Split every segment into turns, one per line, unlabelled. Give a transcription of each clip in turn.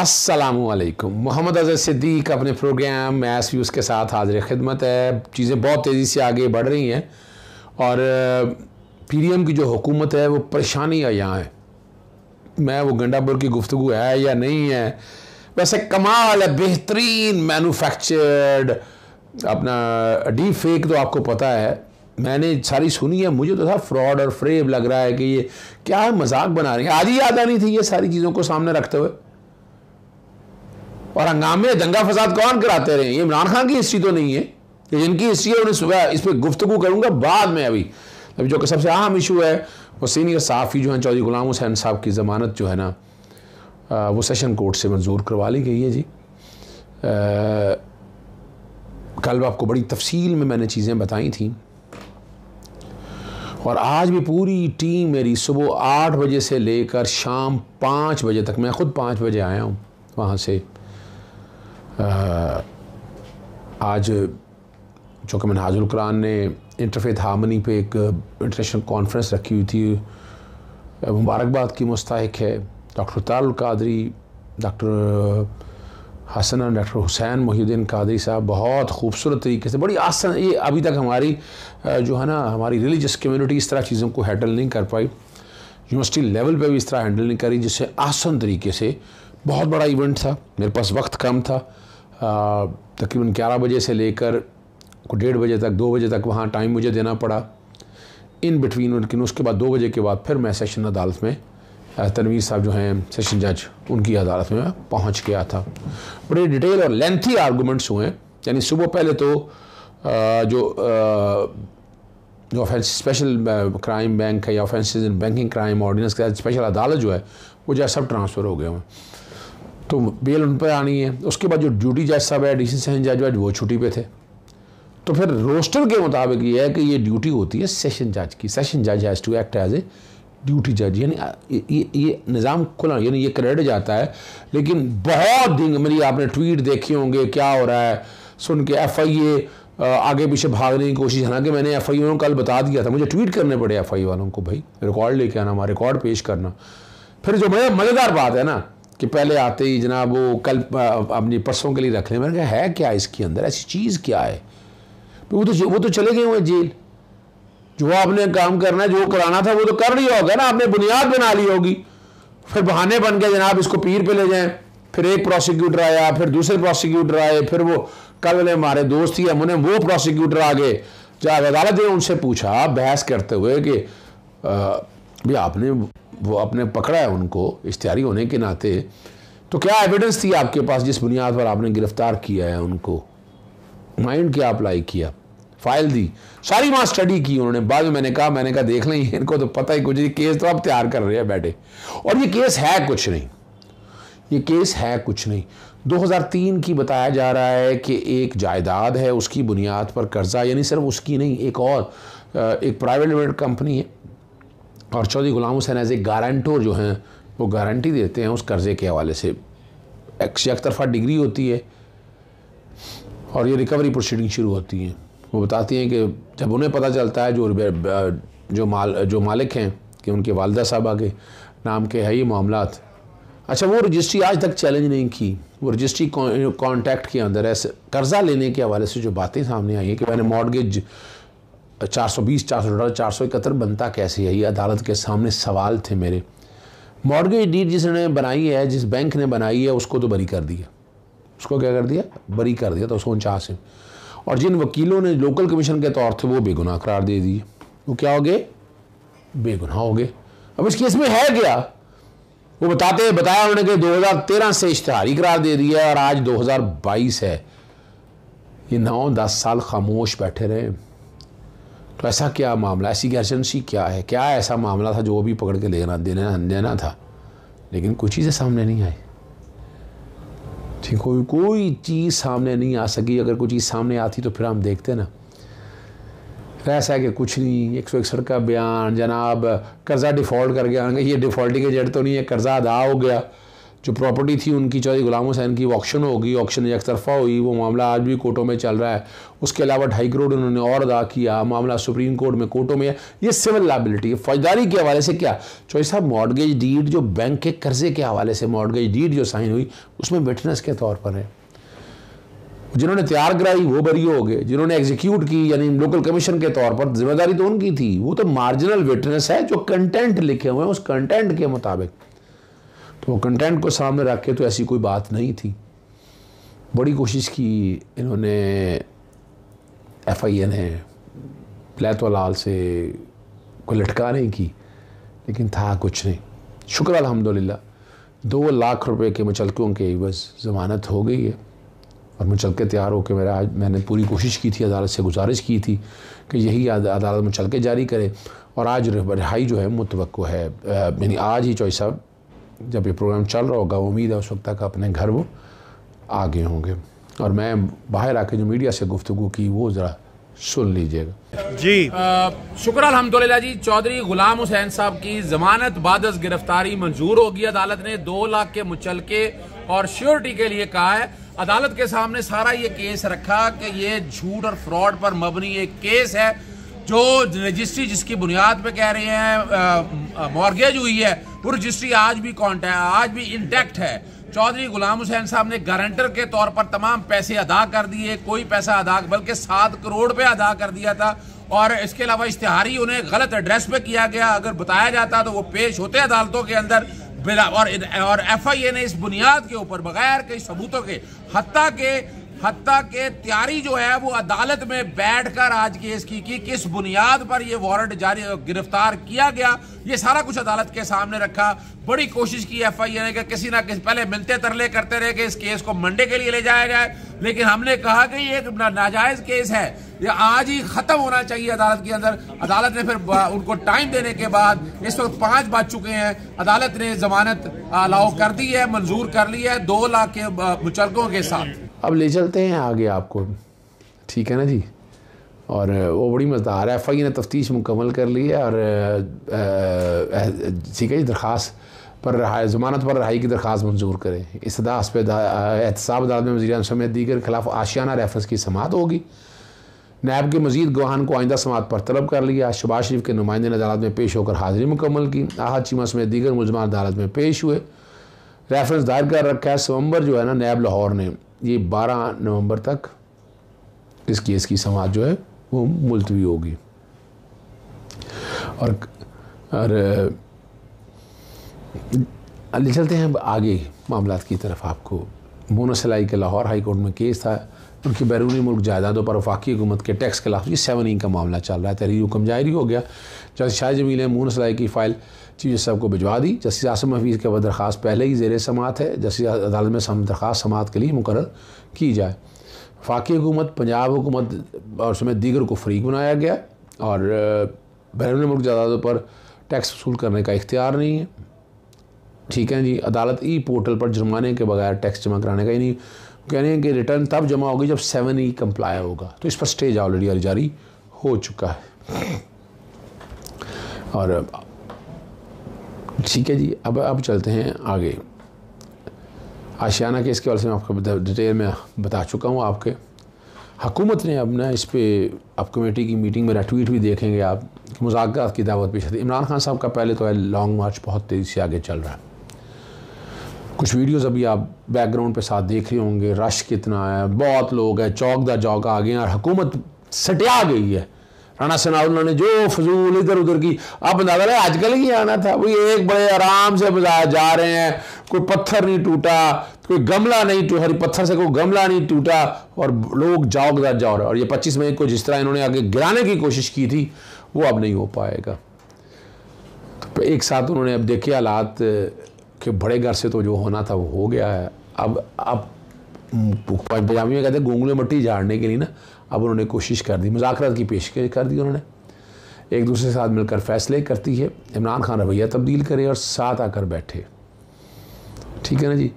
असलकम मोहम्मद अजहर सिद्दीक अपने programme mess views के साथ हाजिर खिदमत है चीज़ें बहुत तेज़ी से आगे बढ़ रही हैं और पी डी एम की जो हुकूमत है वो परेशानी है यहाँ है मैं वो गंडापुर की गुफ्तु है या नहीं है वैसे कमाल है बेहतरीन मैनुफैक्चर्ड अपना डी फेक तो आपको पता है मैंने सारी सुनी है मुझे तो था फ्रॉड और फ्रेब लग रहा है कि ये क्या मजाक बना रहे हैं आज ही याद रही थी ये सारी चीज़ों को सामने रखते हुए और हंगामे दंगा फसाद कौन कराते रहे ये इमरान खान की हिस्ट्री तो नहीं है ये जिनकी हिस्ट्री है उन्हें सुबह इस पर गुफ्तु करूँगा बाद में अभी अभी जो सबसे अहम इशू है वो सीनियर साफ़ी जो है चौधरी गुलाम हुसैन साहब की ज़मानत जो है ना वो सेशन कोर्ट से मंजूर करवा ली गई है जी आ, कल आपको बड़ी तफसील में मैंने चीज़ें बताई थी और आज भी पूरी टीम मेरी सुबह आठ बजे से लेकर शाम पाँच बजे तक मैं ख़ुद पाँच बजे आया हूँ वहाँ से आज चूँकि मनहाजुल कुरान ने इंटरफेथ हार्मनी पे एक इंटरनेशनल कॉन्फ्रेंस रखी हुई थी मुबारकबाद की मुस्तक है doctor Qadri doctor Hasan doctor Hussain Mohiuddin Qadri साहब बहुत खूबसूरत तरीके से बड़ी आसान ये अभी तक हमारी जो है ना हमारी रिलीजस कम्युनिटी इस तरह चीज़ों को हैंडल नहीं कर पाई यूनिवर्सिटी लेवल पे भी इस तरह हैंडल नहीं करी जिससे आसान तरीके से बहुत बड़ा इवेंट था मेरे पास वक्त कम था तकरीबन ग्यारह बजे से लेकर को डेढ़ बजे तक दो बजे तक वहाँ टाइम मुझे देना पड़ा इन बिटवीन लेकिन उसके बाद दो बजे के बाद फिर मैं सेशन अदालत में तनवीर साहब जो हैं सेशन जज उनकी अदालत में पहुँच गया था बड़े डिटेल और लेंथी आर्गूमेंट्स हुए यानी सुबह पहले तो जो जो ऑफेंस स्पेशल क्राइम बैंक है या offences in banking crime ordinance के स्पेशल अदालत जो है वो जज सब ट्रांसफ़र हो गए हुए तो बेल उन पर आनी है उसके बाद जो ड्यूटी जज साहब है एडिशन सेशन जज वज वो छुट्टी पे थे तो फिर रोस्टर के मुताबिक ये है कि ये ड्यूटी होती है सेशन जज की सेशन जज has to act as a duty जज यानी ये ये निज़ाम खुला यानी ये क्रेडिट जाता है लेकिन बहुत दिन मेरी आपने ट्वीट देखे होंगे क्या हो रहा है सुन के एफ आई ए आगे पीछे भागने की कोशिश है ना कि मैंने एफ आई को कल बता दिया था मुझे ट्वीट करने पड़े एफ आई वालों को भाई रिकॉर्ड लेके आना हमारा रिकॉर्ड पेश करना फिर जो मज़ेदार बात है ना कि पहले आते ही जनाब वो कल अपनी परसों के लिए रख लें मैंने कहा है क्या इसके अंदर ऐसी चीज़ क्या है तो वो तो वो तो चले गए हुए जेल जो आपने काम करना है जो कराना था वो तो कर लिया होगा ना आपने बुनियाद बना ली होगी फिर बहाने बन गए जनाब इसको पीर पे ले जाएं फिर एक प्रोसिक्यूटर आया फिर दूसरे प्रोसिक्यूटर आए फिर वो कल हमारे दोस्त ही हम उन्हें वो प्रोसिक्यूटर आ गए जब अदालत ने उनसे पूछा बहस करते हुए कि भाई आपने वो आपने पकड़ा है उनको इश्तारी होने के नाते तो क्या एविडेंस थी आपके पास जिस बुनियाद पर आपने गिरफ्तार किया है उनको माइंड क्या अप्लाई किया फाइल दी सारी वहां स्टडी की उन्होंने बाद में मैंने कहा मैंने कहा देख लें इनको तो पता ही कुछ केस तो आप तैयार कर रहे हैं बैठे और ये केस है कुछ नहीं ये केस है कुछ नहीं 2003 की बताया जा रहा है कि एक जायदाद है उसकी बुनियाद पर कर्जा यानी सिर्फ उसकी नहीं एक और एक प्राइवेट लिमिटेड कंपनी है और Chaudhary Ghulam Hussain as a guarantor जो हैं वो गारंटी देते हैं उस कर्ज़े के हवाले से एक तरफा डिग्री होती है और ये रिकवरी प्रोसीडिंग शुरू होती हैं वो बताती हैं कि जब उन्हें पता चलता है जो जो माल जो मालिक हैं कि उनके वालदा साहबा के नाम के है ये मामला अच्छा वो रजिस्ट्री आज तक चैलेंज नहीं की वो रजिस्ट्री कॉन्टैक्ट के अंदर ऐसे कर्ज़ा लेने के हवाले से जो बातें सामने आई हैं कि मैंने मॉडगेज चार सौ बीस चार सौ चार सौ इकहत्तर बनता कैसे है ये अदालत के सामने सवाल थे मेरे मॉर्गेज डीड जिसने बनाई है जिस बैंक ने बनाई है उसको तो बरी कर दिया उसको क्या कर दिया बरी कर दिया तो उसको उनचास है और जिन वकीलों ने लोकल कमीशन के तौर थे वो बेगुनाह करार दे दिए वो क्या हो गए बेगुनाह हो गए अब इस केस में है क्या वो बताते बताया उन्होंने कि 2013 से इश्तहारी करार दे दिया और आज 2022 है ये नौ दस साल खामोश बैठे रहे तो ऐसा क्या मामला ऐसी अर्जेंसी क्या है क्या ऐसा मामला था जो वो भी पकड़ के लेना देना देना था लेकिन कुछ चीज़ें सामने नहीं आई ठीक कोई कोई चीज़ सामने नहीं आ सकी अगर कोई चीज़ सामने आती तो फिर हम देखते ना ऐसा है कि कुछ नहीं एक सौ इकसठ का बयान जनाब कर्ज़ा डिफ़ॉल्ट कर गया ये डिफ़ॉल्टिंग जड़ तो नहीं है कर्ज़ा अदा हो गया जो प्रॉपर्टी थी उनकी चौधरी गुलाम हुसैन की वो ऑक्शन होगी ऑक्शन एक तरफा हुई वो मामला आज भी कोर्टों में चल रहा है उसके अलावा ढाई करोड़ उन्होंने और अदा किया मामला सुप्रीम कोर्ट में कोर्टों में ये सिविल लाइबिलिटी फौजदारी के हवाले से क्या चौधरी साहब मॉडगेज डीड जो बैंक के कर्जे के हवाले से मॉडगेज डीड जो साइन हुई उसमें विटनेस के तौर पर है जिन्होंने तैयार कराई वो बरी हो गए जिन्होंने एग्जीक्यूट की यानी लोकल कमीशन के तौर पर जिम्मेदारी तो उनकी थी वो तो मार्जिनल विटनेस है जो कंटेंट लिखे हुए हैं उस कंटेंट के मुताबिक तो कंटेंट को सामने रख के तो ऐसी कोई बात नहीं थी बड़ी कोशिश की इन्होंने एफ आई एन है लाल से को लटकाने की लेकिन था कुछ नहीं शुक्र अलहमदिल्ला दो लाख रुपए के मुचलकों के बस ज़मानत हो गई है और मुचलके तैयार होकर मेरा आज मैंने पूरी कोशिश की थी अदालत से गुजारिश की थी कि यही अदालत मुचलके जारी करे और आज रिहाई जो है मुतवक़ है यानी आज ही चौसा साहब जब ये प्रोग्राम चल रहा होगा उम्मीद है उस वक्त तक अपने घर वो आ गए होंगे और मैं बाहर आके जो मीडिया से गुफ्तु की वो ज़रा सुन लीजिएगा जी शुक्र अलहमदुल्ला जी चौधरी गुलाम हुसैन साहब की जमानत बाद गिरफ्तारी मंजूर होगी अदालत ने दो लाख के मुचलके और श्योरिटी के लिए कहा है अदालत के सामने सारा ये केस रखा कि ये झूठ और फ्रॉड पर मबनी एक केस है जो रजिस्ट्री जिसकी बुनियाद पे कह रहे हैं मॉर्गेज हुई है वो रजिस्ट्री आज भी कॉन्ट है आज भी इंटैक्ट है चौधरी गुलाम हुसैन साहब ने गारंटर के तौर पर तमाम पैसे अदा कर दिए कोई पैसा अदा बल्कि सात करोड़ रुपये अदा कर दिया था और इसके अलावा इश्तेहारी उन्हें गलत एड्रेस पे किया गया अगर बताया जाता तो वो पेश होते अदालतों के अंदर और और एफ आई ए ने इस बुनियाद के ऊपर बगैर कई सबूतों के हती के हत्या के तैयारी जो है वो अदालत में बैठ कर आज केस की कि किस बुनियाद पर यह वारंट जारी गिरफ्तार किया गया ये सारा कुछ अदालत के सामने रखा बड़ी कोशिश की एफ आई ए ने कि किसी ना किसी पहले मिलते तरले करते रहे कि इस केस को मंडे के लिए ले जाया जाए लेकिन हमने कहा कि ये एक नाजायज केस है ये आज ही खत्म होना चाहिए अदालत के अंदर अदालत ने फिर उनको टाइम देने के बाद इस वक्त पांच बज चुके हैं अदालत ने जमानत अलाउ कर दी है मंजूर कर ली है दो लाख के मुचलकों के साथ अब ले चलते हैं आगे आपको ठीक है ना जी और वो बड़ी मज़ेदार है एफ आई ने तफ्तीश मुकम्मल कर ली है और ठीक है जी दरख्वास पर रहा ज़मानत पर रहाई की दरख्वास मंजूर करें इसदा एहतसाब अदालत में वजी समेत दीगर खिलाफ आशियाना रेफरेंस की समात होगी नैब के मजीद गवाहान को आइंदा समात पर तलब कर लिया शबाज शरीफ के नुमाइंदे ने अदालत में पेश होकर हाजिरी मुकम्मल की आहत चीमा समेत दीगर मुलजमान अदालत में पेश हुए रेफरेंस दायर कर रखा है सवंबर जो है ना नैब लाहौर ने ये 12 नवंबर तक इस केस की समाज जो है वो मुलतवी होगी और और चलते हैं आगे मामला की तरफ आपको बोनसलाई के लाहौर हाई कोर्ट में केस था उनकी बैरूनी मुल्क जायदादों पर वफाकी हुकूमत के टैक्स के खिलाफ ये सेवन ई का मामला चल रहा है तहरीर हुक्म जारी हो गया जस्टिस शाह जमील ने मोनस सलाई की फ़ाइल चीफ जस्टिस साहब को भिजवा दी जस्टिस आसम हफीज़ के वह दरख्वास्त पहले ही जेर समात है जस्टिस अदालत में सम दरख्वास्त समात के लिए मुकर की जाए फाकी हुकूमत पंजाब हुकूमत और समेत दीगर को फरीक बनाया गया और बैरूनी मुल्क जायदादों पर टैक्स वसूल करने का इख्तियार नहीं है ठीक है जी अदालत ई पोर्टल पर जुर्माने के बगैर टैक्स जमा कराने का यानी कह रहे हैं कि रिटर्न तब जमा होगी जब सेवन ई कंप्लाई होगा तो इस पर स्टेज ऑलरेडी जारी हो चुका है और ठीक है जी अब अब चलते हैं आगे आशियाना के इसके से मैं आपको डिटेल में बता चुका हूँ आपके हकूमत ने अब ना इस पर अब कमेटी की मीटिंग मेरा ट्वीट भी देखेंगे आप मुजाकर की दावत पेश इमरान खान साहब का पहले तो लॉन्ग मार्च बहुत तेज़ी से आगे चल रहा है कुछ वीडियोस अभी आप बैकग्राउंड पे साथ देख रहे होंगे रश कितना है बहुत लोग हैं चौक दा चौक आ गए हैं और हुकूमत सटिया गई है राणा सनाउल्ला ने जो फजूल इधर उधर की आप बता रहे आजकल ही आना था वो एक बड़े आराम से बाजार जा रहे हैं कोई पत्थर नहीं टूटा कोई गमला नहीं टूटा पत्थर से कोई गमला नहीं टूटा और लोग जाओगदार जाओ रहे और ये पच्चीस मई को जिस तरह इन्होंने आगे गिराने की कोशिश की थी वो अब नहीं हो पाएगा तो एक साथ उन्होंने अब देखे हालात कि बड़े घर से तो जो होना था वो हो गया है अब अब पंजाबी में कहते हैं गोंगले मट्टी झाड़ने के लिए ना अब उन्होंने कोशिश कर दी मुजाकरात की पेशकश कर दी उन्होंने एक दूसरे के साथ मिलकर फैसले करती है इमरान खान रवैया तब्दील करे और साथ आकर बैठे ठीक है ना जी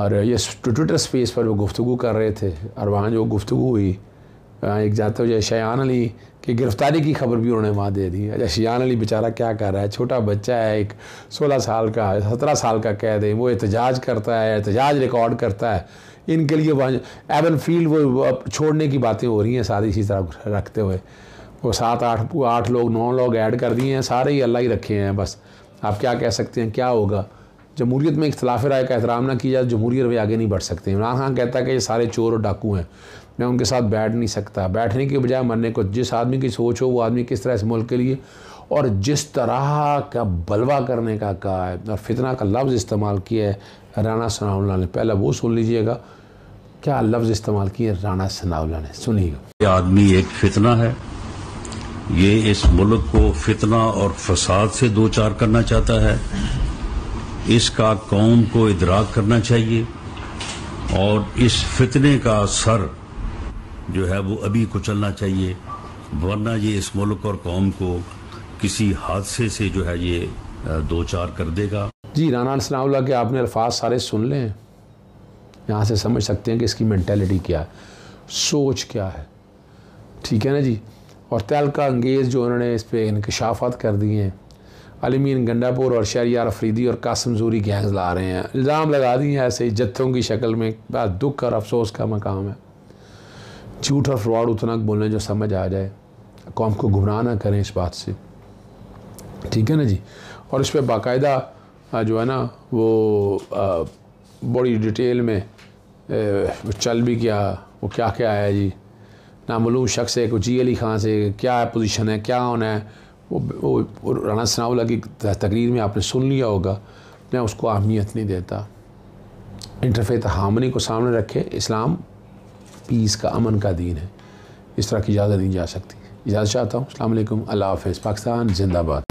और ये ट्विटर स्पेस पर वो गुफ्तु कर रहे थे और वहाँ जो गुफ्तु हुई हाँ, एक जाते हुए शयान अली की गिरफ्तारी की खबर भी उन्होंने वहाँ दे दी अच्छा शयान अली बेचारा क्या कर रहा है छोटा बच्चा है एक सोलह साल का सत्रह साल का कह दें वो एहतजाज करता है एहतजाज रिकॉर्ड करता है इनके लिए वहाँ एवन फील्ड वो छोड़ने की बातें हो रही हैं सारी इसी तरह रखते हुए वो सात आठ आठ लोग नौ लोग ऐड कर दिए हैं सारे ही अल्लाह ही रखे हैं बस आप क्या कह सकते हैं क्या होगा जमहूरीत में इख्तलाफ राय का एहतराम ना किया जाए जमहूरीत में आगे नहीं बढ़ सकते इमरान खान कहता है कि ये सारे चोर और डाकू हैं मैं उनके साथ बैठ नहीं सकता बैठने के बजाय मरने को जिस आदमी की सोच हो वो आदमी किस तरह इस मुल्क के लिए और जिस तरह का बलवा करने का कहा है और फितना का लफ्ज़ इस्तेमाल किया है राना सनाउल्ला ने पहला वो सुन लीजिएगा क्या लफ्ज़ इस्तेमाल किए राना सनाउल्ला ने सुनिएगा ये आदमी एक फितना है ये इस मुल्क को फितना और फसाद से दो चार करना चाहता है इसका कौम को इधराक करना चाहिए और इस फितने का सर जो है वो अभी कुचलना चाहिए वरना ये इस मुल्क और कौम को किसी हादसे से जो है ये दो चार कर देगा जी राना सनाउल्ला के आपने अल्फाज सारे सुन लें यहाँ से समझ सकते हैं कि इसकी मैंटेलिटी क्या है सोच क्या है ठीक है ना जी और का अंगेज़ जो उन्होंने इस पर इनकशाफात कर दिए हैं अलमीन गंडापुर और शरियार अफरीदी और कासम जूरी गैंग ला रहे हैं इल्ज़ाम लगा दिए हैं ऐसे जत्थों की शक्ल में बड़ा दुख और अफसोस का मकाम है झूठ और फ्रॉड उतना बोलने जो समझ आ जाए कौम को गुमराह ना करें इस बात से ठीक है ना जी और इस पर बाकायदा जो है ना वो बड़ी डिटेल में चल भी क्या वो क्या क्या है जी नामूम शख्स है कुछ जी अली खां से क्या है पोजीशन है क्या होना है वो, वो राना सनाउल्ला की तकरीर में आपने सुन लिया होगा मैं उसको अहमियत नहीं देता इंटरफेथ हामनी को सामने रखे इस्लाम पीस का अमन का दीन है इस तरह की इजाज़त दी जा सकती है इजाज़त चाहता हूँ अल्लाह हाफ़ पाकिस्तान जिंदाबाद